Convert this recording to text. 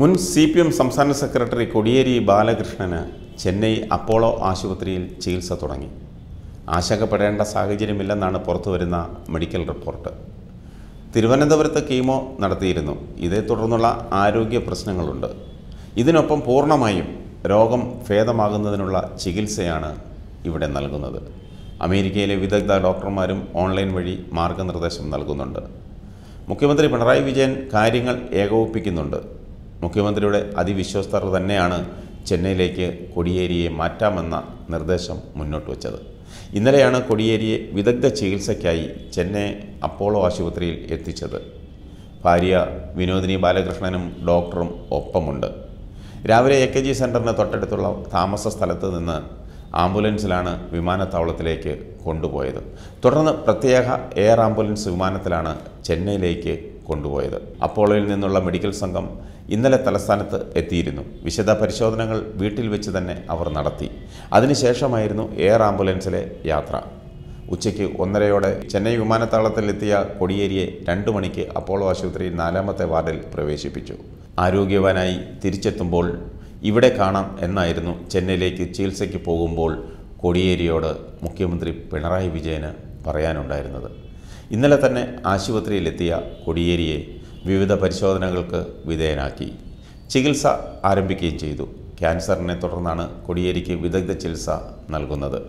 മുൻ C P M സംസ്ഥാന secretary Kodiyeri ബാലകൃഷ്ണന് ചെന്നൈ അപ്പോളോ ആശുപത്രിയിൽ ചികിത്സ തുടങ്ങി ആശങ്കപ്പെടേണ്ട സാഹചര്യമില്ലെന്നാണ് പുറത്തുവരുന്ന മെഡിക്കൽ റിപ്പോർട്ട് തിരുവനന്തപുരത്ത് കീമോ നടത്തിയിരുന്നു ഇതേ തുടർന്നുള്ള ആരോഗ്യ പ്രശ്നങ്ങളുണ്ട് ഇതിനൊപ്പം പൂർണ്ണമായും രോഗം ഭേദമാകുന്നതിനുള്ള ചികിത്സയാണ് ഇവിടെ നൽകുന്നത് അമേരിക്കയിലെ വിദഗ്ധ ഡോക്ടർമാരും ഓൺലൈൻ വഴി മാർഗനിർദ്ദേശം നൽകുന്നുണ്ട് മുഖ്യമന്ത്രി പിണറായി വിജയൻ കാര്യങ്ങൾ ഏകോപിപ്പിക്കുന്നുണ്ട് മുഖ്യമന്ത്രിയുടെ അതിവിശ്വസ്തർ തന്നെയാണ് ചെന്നൈയിലേക്ക് കൊടിയേരിയെ മാറ്റാമെന്ന നിർദ്ദേശം മുന്നോട്ട് വച്ചത് ഇന്നലെയാണ് കൊടിയേരിയെ വിദഗ്ധ ചികിത്സയ്ക്കായി ചെന്നൈ അപ്പോളോ ആശുപത്രിയിൽ എത്തിച്ചത് ഭാര്യ വിനോദിനി ബാലകൃഷ്ണനും ഡോക്ടറും ഒപ്പമുണ്ട് രാവിലെ എ കെ ജി സെൻറ്ററിന് തൊട്ടടുത്തുള്ള താമസ സ്ഥലത്ത് നിന്ന് ആംബുലൻസിലാണ് വിമാനത്താവളത്തിലേക്ക് കൊണ്ടുപോയത് തുടർന്ന് പ്രത്യേക എയർ ആംബുലൻസ് വിമാനത്തിലാണ് ചെന്നൈയിലേക്ക് കൊണ്ടുപോയത് അപ്പോളോയിൽ നിന്നുള്ള മെഡിക്കൽ സംഘം ഇന്നലെ തലസ്ഥാനത്ത് എത്തിയിരുന്നു വിശദ പരിശോധനകൾ വീട്ടിൽ വെച്ച് തന്നെ അവർ നടത്തി അതിനുശേഷമായിരുന്നു എയർ ആംബുലൻസിലെ യാത്ര ഉച്ചയ്ക്ക് ഒന്നരയോടെ ചെന്നൈ വിമാനത്താവളത്തിലെത്തിയ കൊടിയേരിയെ രണ്ടു മണിക്ക് അപ്പോളോ ആശുപത്രി നാലാമത്തെ വാർഡിൽ പ്രവേശിപ്പിച്ചു ആരോഗ്യവാനായി തിരിച്ചെത്തുമ്പോൾ ഇവിടെ കാണാം എന്നായിരുന്നു ചെന്നൈയിലേക്ക് ചികിത്സയ്ക്ക് പോകുമ്പോൾ കൊടിയേരിയോട് മുഖ്യമന്ത്രി പിണറായി വിജയന് പറയാനുണ്ടായിരുന്നത് ഇന്നലെ തന്നെ ആശുപത്രിയിലെത്തിയ കൊടിയേരിയെ വിവിധ പരിശോധനകൾക്ക് വിധേയനാക്കി ചികിത്സ ആരംഭിക്കുകയും ചെയ്തു ക്യാൻസറിനെ തുടർന്നാണ് കൊടിയേരിക്ക് വിദഗ്ധ ചികിത്സ നൽകുന്നത്